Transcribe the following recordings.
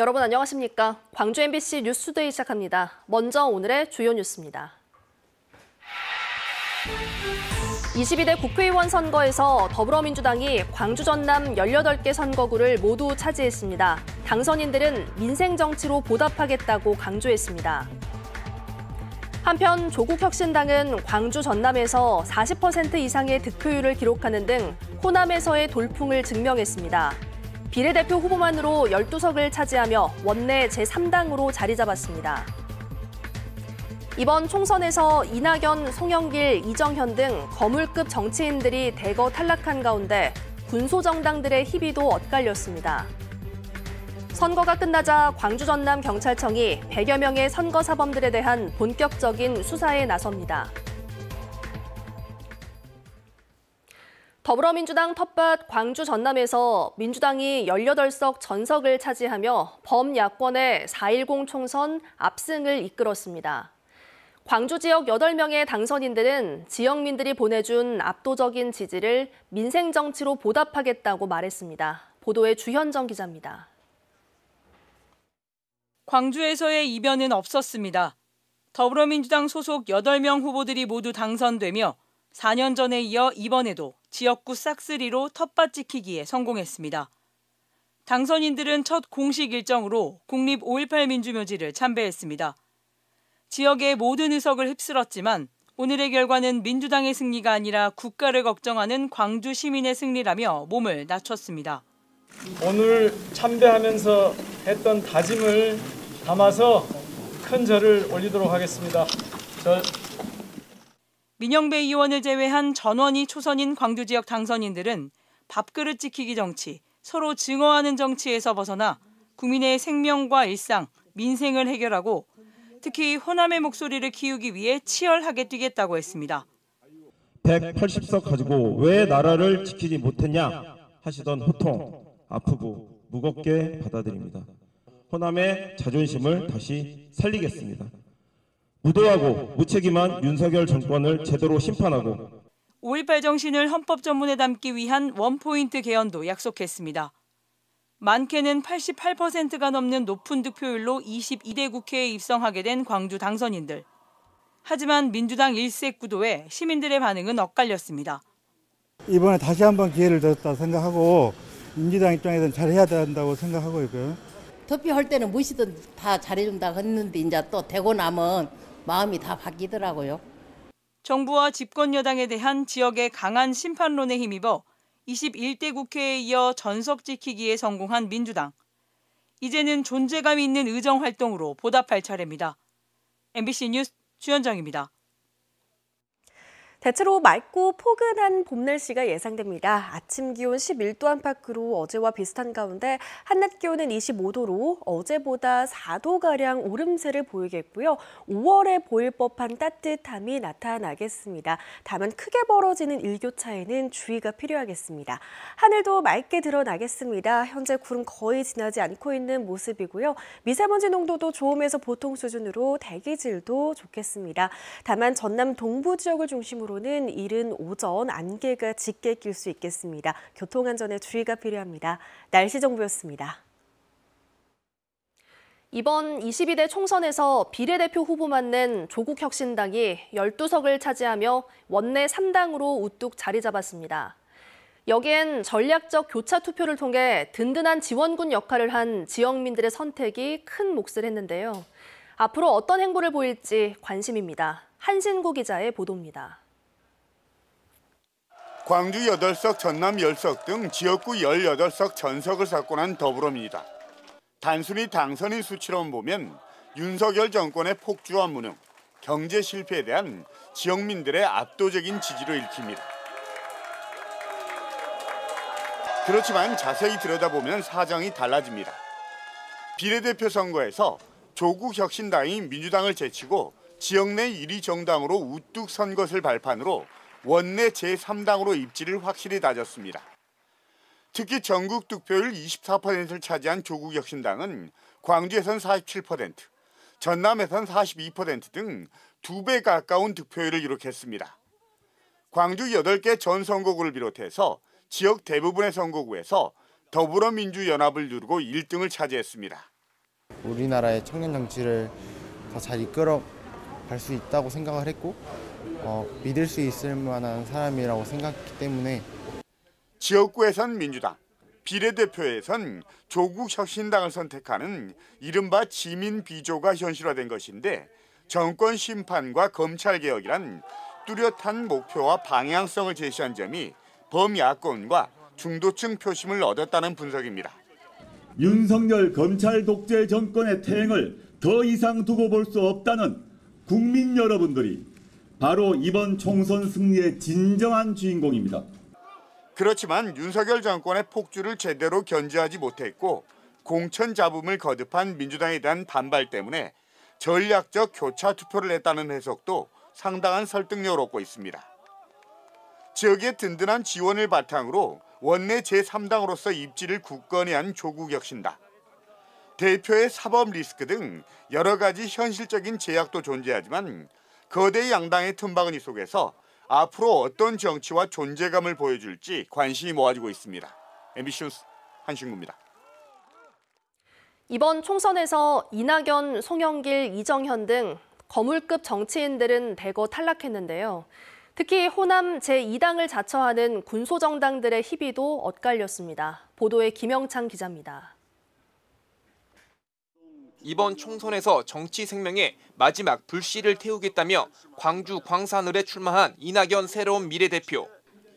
여러분 안녕하십니까? 광주 MBC 뉴스데이 시작합니다. 먼저 오늘의 주요 뉴스입니다. 22대 국회의원 선거에서 더불어민주당이 광주 전남 18개 선거구를 모두 차지했습니다. 당선인들은 민생 정치로 보답하겠다고 강조했습니다. 한편 조국혁신당은 광주 전남에서 40% 이상의 득표율을 기록하는 등 호남에서의 돌풍을 증명했습니다. 비례대표 후보만으로 12석을 차지하며 원내 제3당으로 자리 잡았습니다. 이번 총선에서 이낙연, 송영길, 이정현 등 거물급 정치인들이 대거 탈락한 가운데 군소정당들의 희비도 엇갈렸습니다. 선거가 끝나자 광주 전남 경찰청이 100여 명의 선거사범들에 대한 본격적인 수사에 나섭니다. 더불어민주당 텃밭 광주 전남에서 민주당이 18석 전석을 차지하며 범야권의 4.10 총선 압승을 이끌었습니다. 광주 지역 8명의 당선인들은 지역민들이 보내준 압도적인 지지를 민생 정치로 보답하겠다고 말했습니다. 보도에 주현정 기자입니다. 광주에서의 이변은 없었습니다. 더불어민주당 소속 8명 후보들이 모두 당선되며 4년 전에 이어 이번에도 지역구 싹쓸이로 텃밭 지키기에 성공했습니다. 당선인들은 첫 공식 일정으로 국립 5.18 민주묘지를 참배했습니다. 지역의 모든 의석을 휩쓸었지만 오늘의 결과는 민주당의 승리가 아니라 국가를 걱정하는 광주 시민의 승리라며 몸을 낮췄습니다. 오늘 참배하면서 했던 다짐을 담아서 큰 절을 올리도록 하겠습니다. 저... 민영배 의원을 제외한 전원이 초선인 광주 지역 당선인들은 밥그릇 지키기 정치, 서로 증오하는 정치에서 벗어나 국민의 생명과 일상, 민생을 해결하고 특히 호남의 목소리를 키우기 위해 치열하게 뛰겠다고 했습니다. 180석 가지고 왜 나라를 지키지 못했냐 하시던 호통, 아프고 무겁게 받아들입니다. 호남의 자존심을 다시 살리겠습니다. 무도하고 무책임한 윤석열 정권을 제대로 심판하고 5.18 정신을 헌법 전문에 담기 위한 원포인트 개헌도 약속했습니다. 많게는 88%가 넘는 높은 득표율로 22대 국회에 입성하게 된 광주 당선인들. 하지만 민주당 일색 구도에 시민들의 반응은 엇갈렸습니다. 이번에 다시 한번 기회를 줬다 생각하고 민주당 입장에서는 잘해야 된다고 생각하고 있고요. 투표할 때는 무엇든다 잘해준다고 했는데 이제 또 되고 나면 마음이 다 바뀌더라고요. 정부와 집권 여당에 대한 지역의 강한 심판론에 힘입어 21대 국회에 이어 전석 지키기에 성공한 민주당. 이제는 존재감 있는 의정 활동으로 보답할 차례입니다. MBC 뉴스 주현정입니다. 대체로 맑고 포근한 봄 날씨가 예상됩니다. 아침 기온 11도 안팎으로 어제와 비슷한 가운데 한낮 기온은 25도로 어제보다 4도가량 오름세를 보이겠고요. 5월에 보일 법한 따뜻함이 나타나겠습니다. 다만 크게 벌어지는 일교차에는 주의가 필요하겠습니다. 하늘도 맑게 드러나겠습니다. 현재 구름 거의 지나지 않고 있는 모습이고요. 미세먼지 농도도 좋음에서 보통 수준으로 대기질도 좋겠습니다. 다만 전남 동부 지역을 중심으로 지역으로는 이른 오전 안개가 짙게 낄 수 있겠습니다. 교통안전에 주의가 필요합니다. 날씨 정보였습니다. 이번 22대 총선에서 비례대표 후보만 낸 조국 혁신당이 12석을 차지하며 원내 3당으로 우뚝 자리 잡았습니다. 여기엔 전략적 교차 투표를 통해 든든한 지원군 역할을 한 지역민들의 선택이 큰 몫을 했는데요. 앞으로 어떤 행보를 보일지 관심입니다. 한신구 기자의 보도입니다. 광주 8석, 전남 10석 등 지역구 18석 전석을 석권한 더불어민주당. 단순히 당선인 수치로만 보면 윤석열 정권의 폭주와 무능, 경제 실패에 대한 지역민들의 압도적인 지지로 읽힙니다. 그렇지만 자세히 들여다보면 사정이 달라집니다. 비례대표 선거에서 조국 혁신당이 민주당을 제치고 지역 내 1위 정당으로 우뚝 선 것을 발판으로 원내 제3당으로 입지를 확실히 다졌습니다. 특히 전국 득표율 24%를 차지한 조국 혁신당은 광주에선 47%, 전남에선 42%등 두 배 가까운 득표율을 기록했습니다. 광주 8개 전 선거구를 비롯해서 지역 대부분의 선거구에서 더불어민주연합을 누르고 1등을 차지했습니다. 우리나라의 청년 정치를 더 잘 이끌어 갈 수 있다고 생각을 했고 어, 믿을 수 있을 만한 사람이라고 생각했기 때문에 지역구에선 민주당, 비례대표에선 조국 혁신당을 선택하는 이른바 지민 비조가 현실화된 것인데 정권 심판과 검찰 개혁이란 뚜렷한 목표와 방향성을 제시한 점이 범야권과 중도층 표심을 얻었다는 분석입니다. 윤석열 검찰 독재 정권의 퇴행을 더 이상 두고 볼 수 없다는 국민 여러분들이 바로 이번 총선 승리의 진정한 주인공입니다. 그렇지만 윤석열 정권의 폭주를 제대로 견제하지 못했고 공천 잡음을 거듭한 민주당에 대한 반발 때문에 전략적 교차 투표를 했다는 해석도 상당한 설득력을 얻고 있습니다. 지역의 든든한 지원을 바탕으로 원내 제3당으로서 입지를 굳건히 한 조국 혁신다 대표의 사법 리스크 등 여러 가지 현실적인 제약도 존재하지만 거대 양당의 틈바구니 속에서 앞으로 어떤 정치와 존재감을 보여줄지 관심이 모아지고 있습니다. MBC 뉴스 한신구입니다. 이번 총선에서 이낙연, 송영길, 이정현 등 거물급 정치인들은 대거 탈락했는데요. 특히 호남 제2당을 자처하는 군소정당들의 희비도 엇갈렸습니다. 보도에 김영창 기자입니다. 이번 총선에서 정치 생명의 마지막 불씨를 태우겠다며 광주 광산을에 출마한 이낙연 새로운 미래 대표.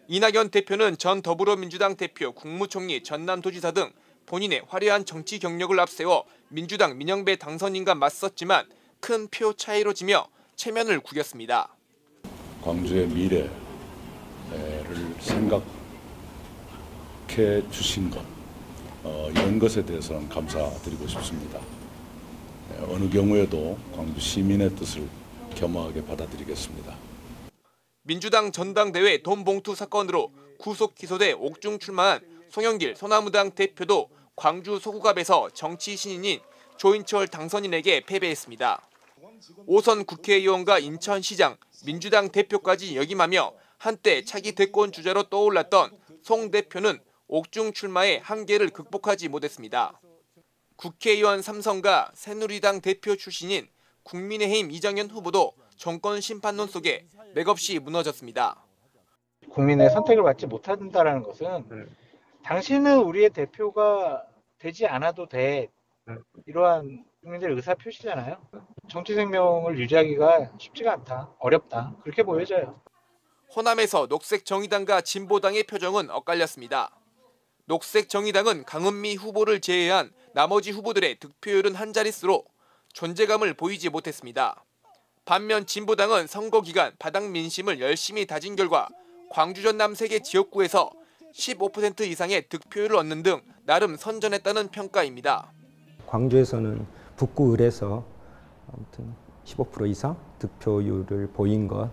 이낙연 대표는 전 더불어민주당 대표, 국무총리, 전남도지사 등 본인의 화려한 정치 경력을 앞세워 민주당 민영배 당선인과 맞섰지만 큰 표 차이로 지며 체면을 구겼습니다. 광주의 미래를 생각해 주신 것, 어, 이런 것에 대해서는 감사드리고 싶습니다. 어느 경우에도 광주 시민의 뜻을 겸허하게 받아들이겠습니다. 민주당 전당대회 돈 봉투 사건으로 구속 기소돼 옥중 출마한 송영길 소나무당 대표도 광주 소구갑에서 정치 신인인 조인철 당선인에게 패배했습니다. 오선 국회의원과 인천시장, 민주당 대표까지 역임하며 한때 차기 대권 주자로 떠올랐던 송 대표는 옥중 출마의 한계를 극복하지 못했습니다. 국회의원 삼성과 새누리당 대표 출신인 국민의힘 이정현 후보도 정권 심판론 속에 맥없이 무너졌습니다. 국민의 선택을 받지 못한다라는 것은 네. 당신은 우리의 대표가 되지 않아도 돼 네. 이러한 국민들의 의사 표시잖아요. 정치 생명을 유지하기가 쉽지가 않다, 어렵다 그렇게 보여져요. 호남에서 녹색 정의당과 진보당의 표정은 엇갈렸습니다. 녹색 정의당은 강은미 후보를 제외한 나머지 후보들의 득표율은 한 자릿수로 존재감을 보이지 못했습니다. 반면 진보당은 선거 기간 바닥 민심을 열심히 다진 결과 광주 전남 세계 지역구에서 15% 이상의 득표율을 얻는 등 나름 선전했다는 평가입니다. 광주에서는 북구 을에서 아무튼 15% 이상 득표율을 보인 것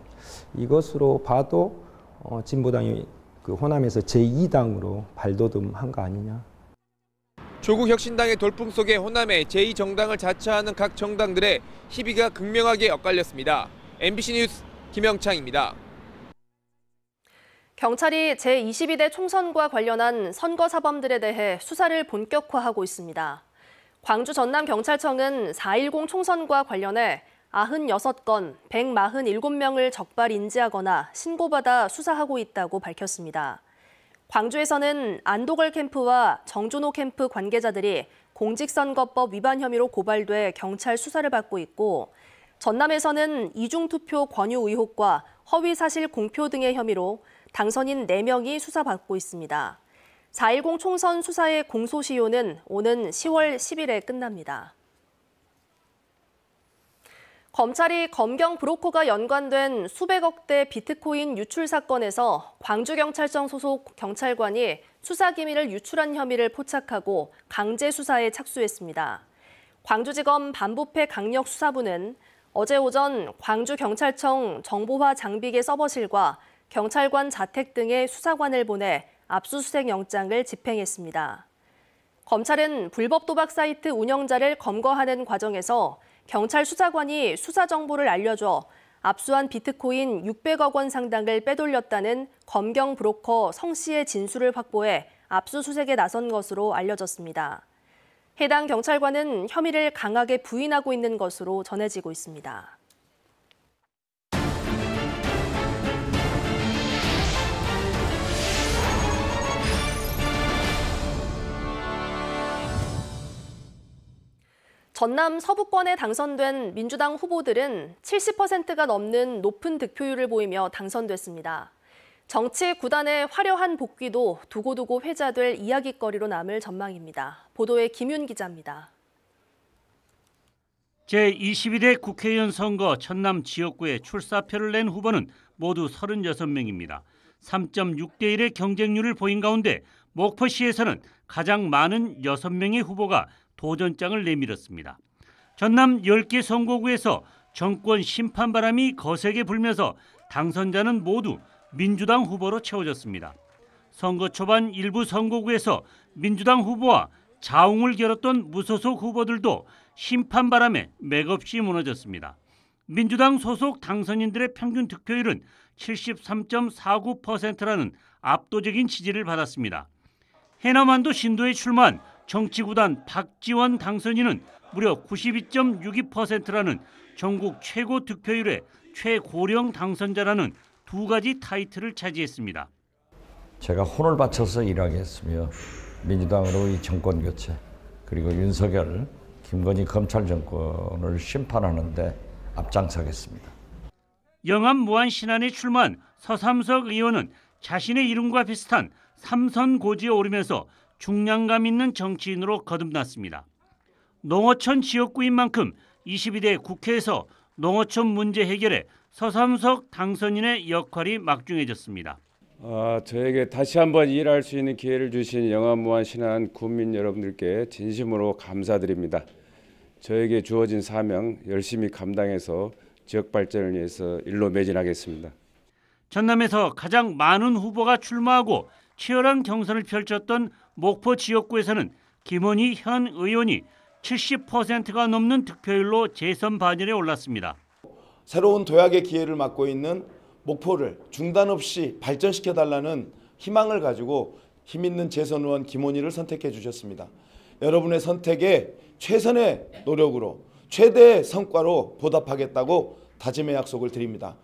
이것으로 봐도 어, 진보당이 그 호남에서 제2당으로 발돋움한 거 아니냐 조국 혁신당의 돌풍 속에 호남의 제2정당을 자처하는 각 정당들의 희비가 극명하게 엇갈렸습니다. MBC 뉴스 김영창입니다. 경찰이 제22대 총선과 관련한 선거 사범들에 대해 수사를 본격화하고 있습니다. 광주 전남경찰청은 4.10 총선과 관련해 96건, 147명을 적발 인지하거나 신고받아 수사하고 있다고 밝혔습니다. 광주에서는 안도걸 캠프와 정준호 캠프 관계자들이 공직선거법 위반 혐의로 고발돼 경찰 수사를 받고 있고 전남에서는 이중투표 권유 의혹과 허위사실 공표 등의 혐의로 당선인 4명이 수사받고 있습니다. 4.10 총선 수사의 공소시효는 오는 10월 10일에 끝납니다. 검찰이 검경 브로커가 연관된 수백억대 비트코인 유출 사건에서 광주경찰청 소속 경찰관이 수사기밀을 유출한 혐의를 포착하고 강제 수사에 착수했습니다. 광주지검 반부패 강력수사부는 어제 오전 광주경찰청 정보화 장비계 서버실과 경찰관 자택 등의 수사관을 보내 압수수색 영장을 집행했습니다. 검찰은 불법 도박 사이트 운영자를 검거하는 과정에서 경찰 수사관이 수사 정보를 알려줘 압수한 비트코인 600억 원 상당을 빼돌렸다는 검경 브로커 성 씨의 진술을 확보해 압수수색에 나선 것으로 알려졌습니다. 해당 경찰관은 혐의를 강하게 부인하고 있는 것으로 전해지고 있습니다. 전남 서부권에 당선된 민주당 후보들은 70%가 넘는 높은 득표율을 보이며 당선됐습니다. 정치 구단의 화려한 복귀도 두고두고 회자될 이야기거리로 남을 전망입니다. 보도에 김윤 기자입니다. 제22대 국회의원 선거 천남 지역구에 출사표를 낸 후보는 모두 36명입니다. 3.6대 1의 경쟁률을 보인 가운데 목포시에서는 가장 많은 6명의 후보가 도전장을 내밀었습니다. 전남 10개 선거구에서 정권 심판 바람이 거세게 불면서 당선자는 모두 민주당 후보로 채워졌습니다. 선거 초반 일부 선거구에서 민주당 후보와 자웅을 겨뤘던 무소속 후보들도 심판 바람에 맥없이 무너졌습니다. 민주당 소속 당선인들의 평균 득표율은 73.49%라는 압도적인 지지를 받았습니다. 해남안도 신도에 출마한 정치구단 박지원 당선인은 무려 92.62%라는 전국 최고 득표율의 최고령 당선자라는 두 가지 타이틀을 차지했습니다. 제가 혼을 바쳐서 일하겠으며 민주당으로 이 정권 교체 그리고 윤석열, 김건희 검찰 정권을 심판하는데 앞장서겠습니다. 영암 무안 신안에 출마한 서삼석 의원은 자신의 이름과 비슷한 삼선 고지에 오르면서 중량감 있는 정치인으로 거듭났습니다. 농어촌 지역구인 만큼 22대 국회에서 농어촌 문제 해결에 서삼석 당선인의 역할이 막중해졌습니다. 아, 저에게 다시 한번 일할 수 있는 기회를 주신 영암무한 신한 국민 여러분들께 진심으로 감사드립니다. 저에게 주어진 사명 열심히 감당해서 지역 발전을 위해서 일로 매진하겠습니다. 전남에서 가장 많은 후보가 출마하고 치열한 경선을 펼쳤던 목포 지역구에서는 김원희 현 의원이 70%가 넘는 득표율로 재선 반열에 올랐습니다. 새로운 도약의 기회를 맡고 있는 목포를 중단 없이 발전시켜 달라는 희망을 가지고 힘 있는 재선 의원 김원희를 선택해 주셨습니다. 여러분의 선택에 최선의 노력으로 최대의 성과로 보답하겠다고 다짐의 약속을 드립니다.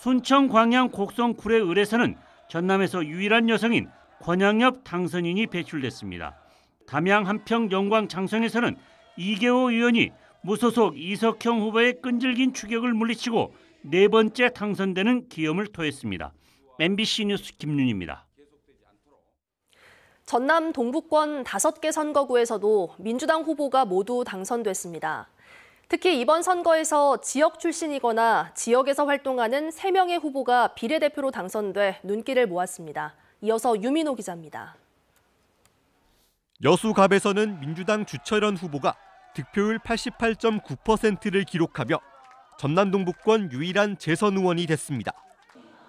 순천 광양 곡성구례 을에서는 전남에서 유일한 여성인 권양엽 당선인이 배출됐습니다. 담양 한평 영광 장성에서는 이계호 의원이 무소속 이석형 후보의 끈질긴 추격을 물리치고 네 번째 당선되는 기염을 토했습니다. MBC 뉴스 김윤입니다. 전남 동북권 5개 선거구에서도 민주당 후보가 모두 당선됐습니다. 특히 이번 선거에서 지역 출신이거나 지역에서 활동하는 3명의 후보가 비례대표로 당선돼 눈길을 모았습니다. 이어서 유민호 기자입니다. 여수갑에서는 민주당 주철현 후보가 득표율 88.9%를 기록하며 전남 동북권 유일한 재선 의원이 됐습니다.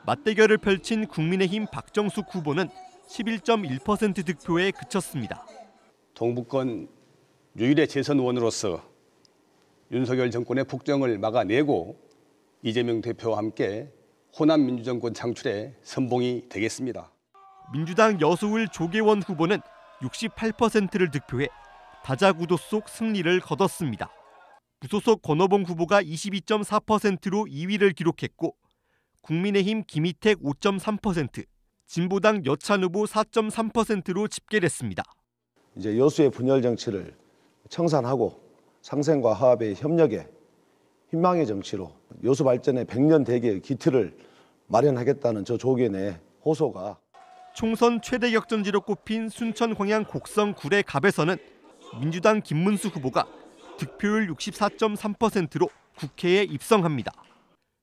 맞대결을 펼친 국민의힘 박정숙 후보는 11.1% 득표에 그쳤습니다. 동북권 유일의 재선 의원으로서 윤석열 정권의 폭정을 막아내고 이재명 대표와 함께 호남 민주정권 창출의 선봉이 되겠습니다. 민주당 여수울 조계원 후보는 68%를 득표해 다자구도 속 승리를 거뒀습니다. 부소속 권오봉 후보가 22.4%로 2위를 기록했고 국민의힘 김희택 5.3%, 진보당 여찬 후보 4.3%로 집계됐습니다. 이제 여수의 분열 정치를 청산하고 상생과 화합의 협력에 희망의 정치로 여수 발전의 100년 대계의 기틀을 마련하겠다는 저조계내 호소가 총선 최대 격전지로 꼽힌 순천 광양 곡성 구례 갑에서는 민주당 김문수 후보가 득표율 64.3%로 국회에 입성합니다.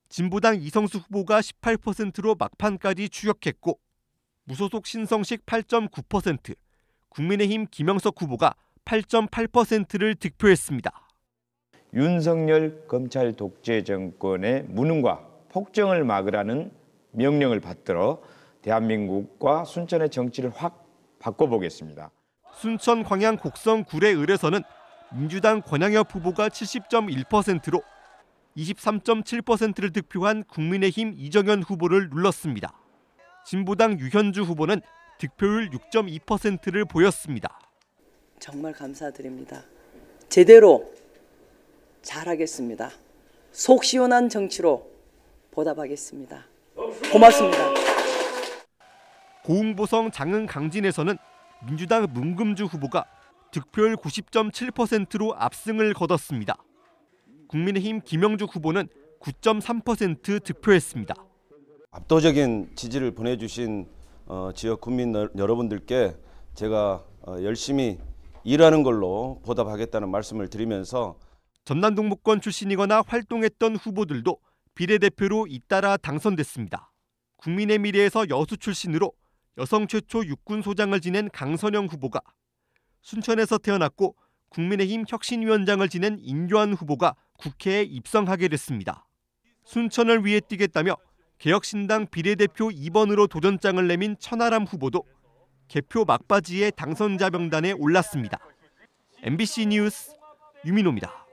진보당 이성수 후보가 18%로 막판까지 추격했고 무소속 신성식 8.9%, 국민의힘 김영석 후보가 8.8%를 득표했습니다. 윤석열 검찰 독재 정권의 무능과 폭정을 막으라는 명령을 받들어 대한민국과 순천의 정치를 확 바꿔보겠습니다. 순천 광양 곡성 구례 을에서는 민주당 권양엽 후보가 70.1%로 23.7%를 득표한 국민의힘 이정현 후보를 눌렀습니다. 진보당 유현주 후보는 득표율 6.2%를 보였습니다. 정말 감사드립니다. 제대로 잘하겠습니다. 속 시원한 정치로 보답하겠습니다. 고맙습니다. 고흥보성 장흥 강진에서는 민주당 문금주 후보가 득표율 90.7%로 압승을 거뒀습니다. 국민의힘 김영주 후보는 9.3% 득표했습니다. 압도적인 지지를 보내주신 어, 지역 국민 여러분들께 제가 어, 열심히 일하는 걸로 보답하겠다는 말씀을 드리면서 전남 동북권 출신이거나 활동했던 후보들도 비례대표로 잇따라 당선됐습니다. 국민의 미래에서 여수 출신으로 여성 최초 육군 소장을 지낸 강선영 후보가 순천에서 태어났고 국민의힘 혁신위원장을 지낸 인교환 후보가 국회에 입성하게 됐습니다. 순천을 위해 뛰겠다며 개혁신당 비례대표 2번으로 도전장을 내민 천하람 후보도 개표 막바지에 당선자 명단에 올랐습니다. MBC 뉴스 유민호입니다.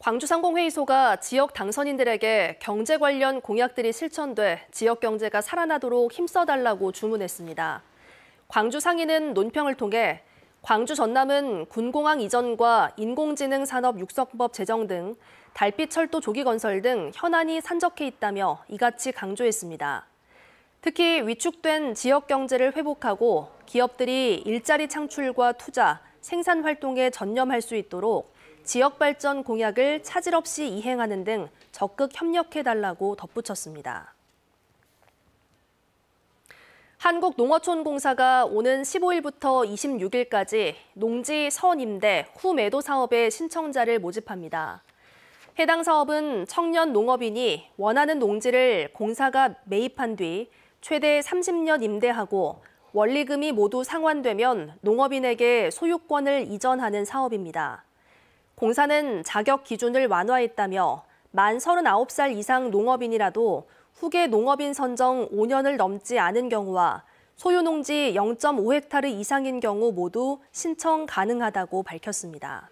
광주상공회의소가 지역 당선인들에게 경제 관련 공약들이 실천돼 지역 경제가 살아나도록 힘써달라고 주문했습니다. 광주 상인은 논평을 통해 광주 전남은 군공항 이전과 인공지능 산업 육성법 제정 등 달빛 철도 조기 건설 등 현안이 산적해 있다며 이같이 강조했습니다. 특히 위축된 지역 경제를 회복하고 기업들이 일자리 창출과 투자, 생산 활동에 전념할 수 있도록 지역발전 공약을 차질 없이 이행하는 등 적극 협력해달라고 덧붙였습니다. 한국농어촌공사가 오는 15일부터 26일까지 농지 선임대 후매도 사업의 신청자를 모집합니다. 해당 사업은 청년 농업인이 원하는 농지를 공사가 매입한 뒤 최대 30년 임대하고 원리금이 모두 상환되면 농업인에게 소유권을 이전하는 사업입니다. 공사는 자격 기준을 완화했다며 만 39살 이상 농업인이라도 후계 농업인 선정 5년을 넘지 않은 경우와 소유농지 0.5헥타르 이상인 경우 모두 신청 가능하다고 밝혔습니다.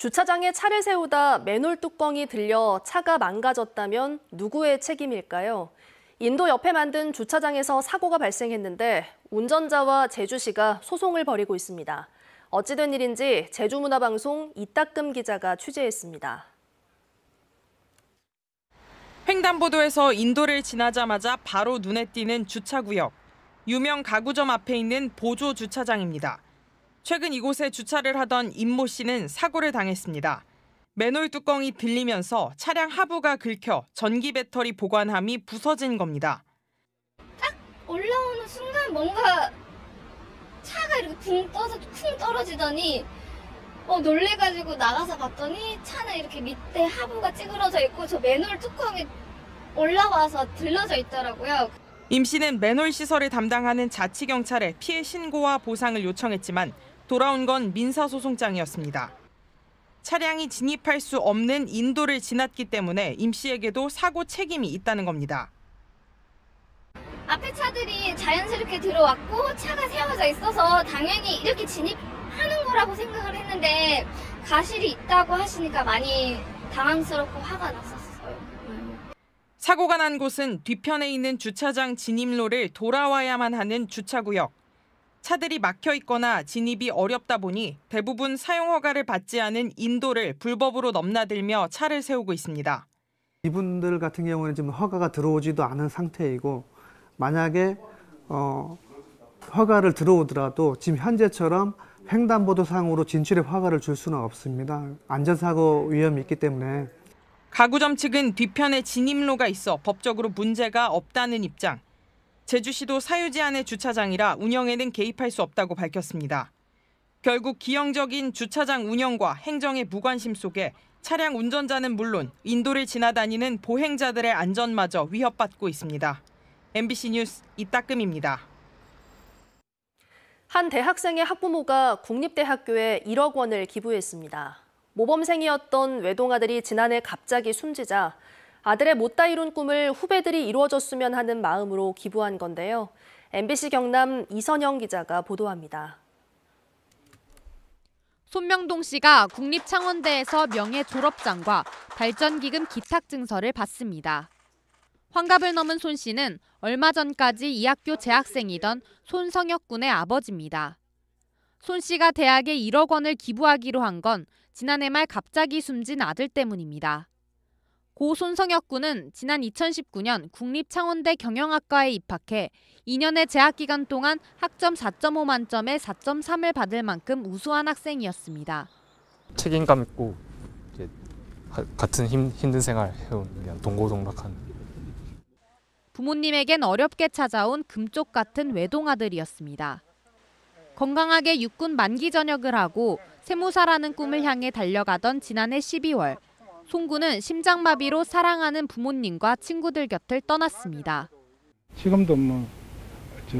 주차장에 차를 세우다 맨홀 뚜껑이 들려 차가 망가졌다면 누구의 책임일까요? 인도 옆에 만든 주차장에서 사고가 발생했는데 운전자와 제주시가 소송을 벌이고 있습니다. 어찌된 일인지 제주문화방송 이따금 기자가 취재했습니다. 횡단보도에서 인도를 지나자마자 바로 눈에 띄는 주차구역. 유명 가구점 앞에 있는 보조 주차장입니다. 최근 이곳에 주차를 하던 임모 씨는 사고를 당했습니다. 맨홀 뚜껑이 들리면서 차량 하부가 긁혀 전기 배터리 보관함이 부서진 겁니다. 딱 올라오는 순간 뭔가 차가 이렇게 붕 떠서 쿵 떨어지더니 어, 놀래가지고 나가서 봤더니 차는 이렇게 밑에 하부가 찌그러져 있고 저 맨홀 뚜껑이 올라와서 들러져 있더라고요. 임 씨는 맨홀 시설을 담당하는 자치경찰에 피해 신고와 보상을 요청했지만 돌아온 건 민사소송장이었습니다. 차량이 진입할 수 없는 인도를 지났기 때문에 임 씨에게도 사고 책임이 있다는 겁니다. 앞에 차들이 자연스럽게 들어왔고 차가 세워져 있어서 당연히 이렇게 진입하는 거라고 생각을 했는데 가실이 있다고 하시니까 많이 당황스럽고 화가 났었어요. 사고가 난 곳은 뒤편에 있는 주차장 진입로를 돌아와야만 하는 주차구역. 차들이 막혀 있거나 진입이 어렵다 보니 대부분 사용 허가를 받지 않은 인도를 불법으로 넘나들며 차를 세우고 있습니다. 이분들 같은 경우는 지금 허가가 들어오지도 않은 상태이고 만약에 어, 허가를 들어오더라도 지금 현재처럼 횡단보도상으로 진출입 허가를 줄 수는 없습니다. 안전사고 위험이 있기 때문에. 가구점 측은 뒤편에 진입로가 있어 법적으로 문제가 없다는 입장. 제주시도 사유지 안의 주차장이라 운영에는 개입할 수 없다고 밝혔습니다. 결국 기형적인 주차장 운영과 행정의 무관심 속에 차량 운전자는 물론 인도를 지나다니는 보행자들의 안전마저 위협받고 있습니다. MBC 뉴스 이따금입니다. 한 대학생의 학부모가 국립대학교에 1억 원을 기부했습니다. 모범생이었던 외동아들이 지난해 갑자기 숨지자 아들의 못다 이룬 꿈을 후배들이 이루어줬으면 하는 마음으로 기부한 건데요. MBC 경남 이선영 기자가 보도합니다. 손명동 씨가 국립창원대에서 명예 졸업장과 발전기금 기탁 증서를 받습니다. 환갑을 넘은 손 씨는 얼마 전까지 이 학교 재학생이던 손성혁 군의 아버지입니다. 손 씨가 대학에 1억 원을 기부하기로 한 건 지난해 말 갑자기 숨진 아들 때문입니다. 고 손성혁 군은 지난 2019년 국립창원대 경영학과에 입학해 2년의 재학 기간 동안 학점 4.5 만점에 4.3을 받을 만큼 우수한 학생이었습니다. 책임감 있고 같은 힘, 힘든 생활 해온 그냥 동고동락한 부모님에겐 어렵게 찾아온 금쪽 같은 외동 아들이었습니다. 건강하게 육군 만기 전역을 하고 세무사라는 꿈을 향해 달려가던 지난해 12월 송구는 심장마비로 사랑하는 부모님과 친구들 곁을 떠났습니다. 지금도 뭐저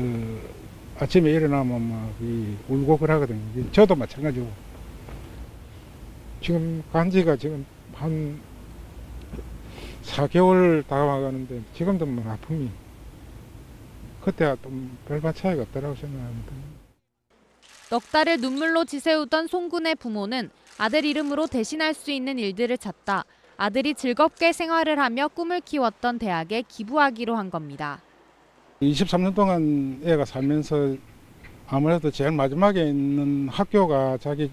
아침에 일어나면 막이 뭐, 울고 그러거든요. 저도 마찬가지고 지금 간지가 지금 한 4개월 다가가는데 지금도 뭐 아픔이 그때와 좀 별반 차이가 없더라고 생각합니다. 넉 달을 눈물로 지새우던 송군의 부모는 아들 이름으로 대신할 수 있는 일들을 찾다 아들이 즐겁게 생활을 하며 꿈을 키웠던 대학에 기부하기로 한 겁니다. 23년 동안 애가 살면서 아무래도 제일 마지막에 있는 학교가 자기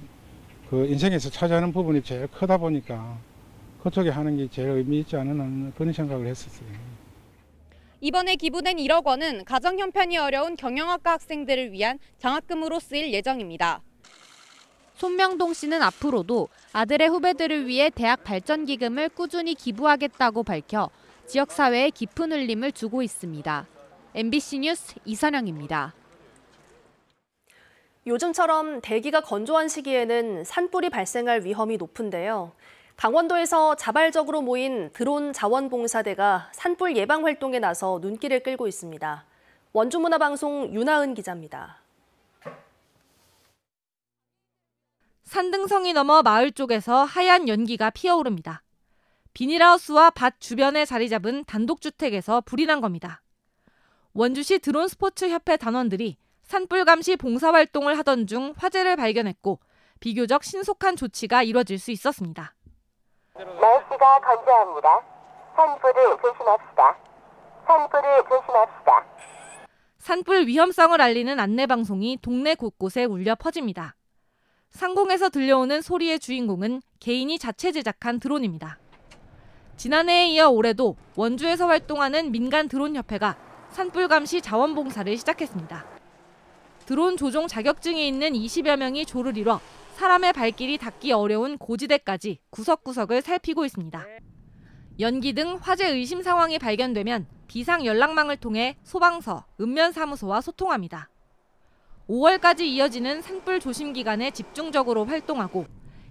그 인생에서 차지하는 부분이 제일 크다 보니까 그쪽에 하는 게 제일 의미 있지 않은 그런 생각을 했었어요. 이번에 기부된 1억 원은 가정 형편이 어려운 경영학과 학생들을 위한 장학금으로 쓰일 예정입니다. 손명동 씨는 앞으로도 아들의 후배들을 위해 대학 발전 기금을 꾸준히 기부하겠다고 밝혀 지역 사회에 깊은 울림을 주고 있습니다. MBC 뉴스 이선영입니다. 요즘처럼 대기가 건조한 시기에는 산불이 발생할 위험이 높은데요. 강원도에서 자발적으로 모인 드론 자원봉사대가 산불 예방 활동에 나서 눈길을 끌고 있습니다. 원주문화방송 윤하은 기자입니다. 산등성이 넘어 마을 쪽에서 하얀 연기가 피어오릅니다. 비닐하우스와 밭 주변에 자리 잡은 단독주택에서 불이 난 겁니다. 원주시 드론 스포츠 협회 단원들이 산불 감시 봉사 활동을 하던 중 화재를 발견했고 비교적 신속한 조치가 이뤄질 수 있었습니다. 날씨가 건조합니다. 산불을 조심합시다. 산불을 조심합시다. 산불 위험성을 알리는 안내 방송이 동네 곳곳에 울려 퍼집니다. 상공에서 들려오는 소리의 주인공은 개인이 자체 제작한 드론입니다. 지난해에 이어 올해도 원주에서 활동하는 민간 드론 협회가 산불 감시 자원봉사를 시작했습니다. 드론 조종 자격증이 있는 20여 명이 조를 이뤄 사람의 발길이 닿기 어려운 고지대까지 구석구석을 살피고 있습니다. 연기 등 화재 의심 상황이 발견되면 비상 연락망을 통해 소방서, 읍면사무소와 소통합니다. 5월까지 이어지는 산불 조심 기간에 집중적으로 활동하고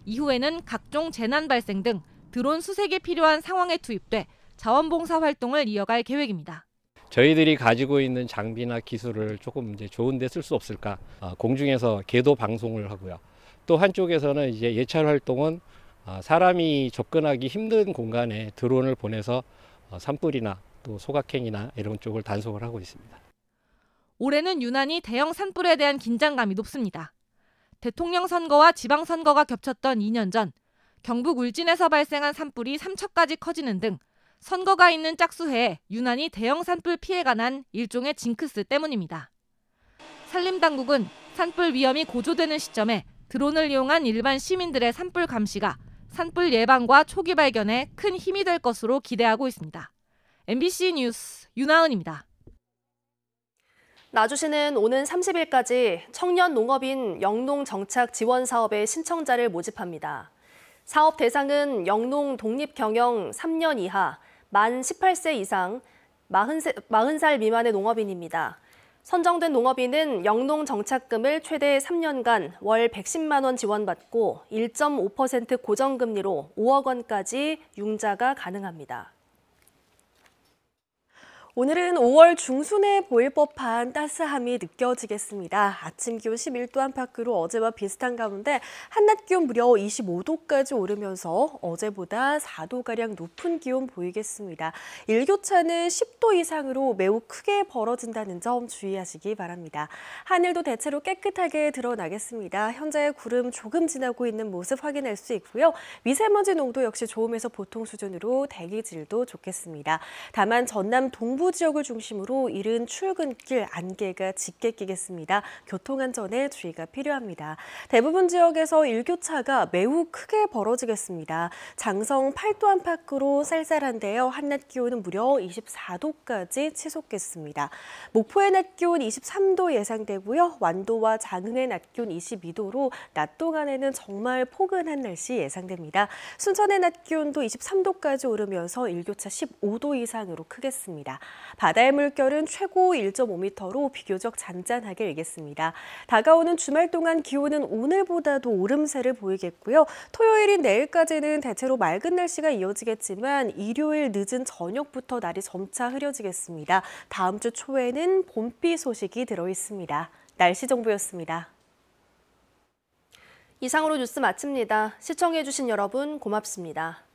이후에는 각종 재난 발생 등 드론 수색이 필요한 상황에 투입돼 자원봉사 활동을 이어갈 계획입니다. 저희들이 가지고 있는 장비나 기술을 조금 이제 좋은 데 쓸 수 없을까? 아, 공중에서 궤도 방송을 하고요. 또 한쪽에서는 이제 예찰 활동은 아, 사람이 접근하기 힘든 공간에 드론을 보내서 어, 산불이나 또 소각행이나 이런 쪽을 단속을 하고 있습니다. 올해는 유난히 대형 산불에 대한 긴장감이 높습니다. 대통령 선거와 지방 선거가 겹쳤던 2년 전 경북 울진에서 발생한 산불이 3척까지 커지는 등 선거가 있는 짝수해에 유난히 대형 산불 피해가 난 일종의 징크스 때문입니다. 산림당국은 산불 위험이 고조되는 시점에 드론을 이용한 일반 시민들의 산불 감시가 산불 예방과 초기 발견에 큰 힘이 될 것으로 기대하고 있습니다. MBC 뉴스 윤하은입니다. 나주시는 오는 30일까지 청년 농업인 영농 정착 지원 사업의 신청자를 모집합니다. 사업 대상은 영농 독립 경영 3년 이하, 만 18세 이상, 40세, 40살 미만의 농업인입니다. 선정된 농업인은 영농 정착금을 최대 3년간 월 110만 원 지원받고 1.5% 고정금리로 5억 원까지 융자가 가능합니다. 오늘은 5월 중순에 보일 법한 따스함이 느껴지겠습니다. 아침 기온 11도 안팎으로 어제와 비슷한 가운데 한낮 기온 무려 25도까지 오르면서 어제보다 4도가량 높은 기온 보이겠습니다. 일교차는 10도 이상으로 매우 크게 벌어진다는 점 주의하시기 바랍니다. 하늘도 대체로 깨끗하게 드러나겠습니다. 현재 구름 조금 지나고 있는 모습 확인할 수 있고요. 미세먼지 농도 역시 좋음에서 보통 수준으로 대기질도 좋겠습니다. 다만 전남 동부 일부 지역을 중심으로 이른 출근길 안개가 짙게 끼겠습니다. 교통안전에 주의가 필요합니다. 대부분 지역에서 일교차가 매우 크게 벌어지겠습니다. 장성 8도 안팎으로 쌀쌀한데요. 한낮 기온은 무려 24도까지 치솟겠습니다. 목포의 낮 기온 23도 예상되고요. 완도와 장흥의 낮 기온 22도로 낮 동안에는 정말 포근한 날씨 예상됩니다. 순천의 낮 기온도 23도까지 오르면서 일교차 15도 이상으로 크겠습니다. 바다의 물결은 최고 1.5m로 비교적 잔잔하게 일겠습니다. 다가오는 주말 동안 기온은 오늘보다도 오름세를 보이겠고요. 토요일인 내일까지는 대체로 맑은 날씨가 이어지겠지만 일요일 늦은 저녁부터 날이 점차 흐려지겠습니다. 다음 주 초에는 봄비 소식이 들어 있습니다. 날씨 정보였습니다. 이상으로 뉴스 마칩니다. 시청해주신 여러분 고맙습니다.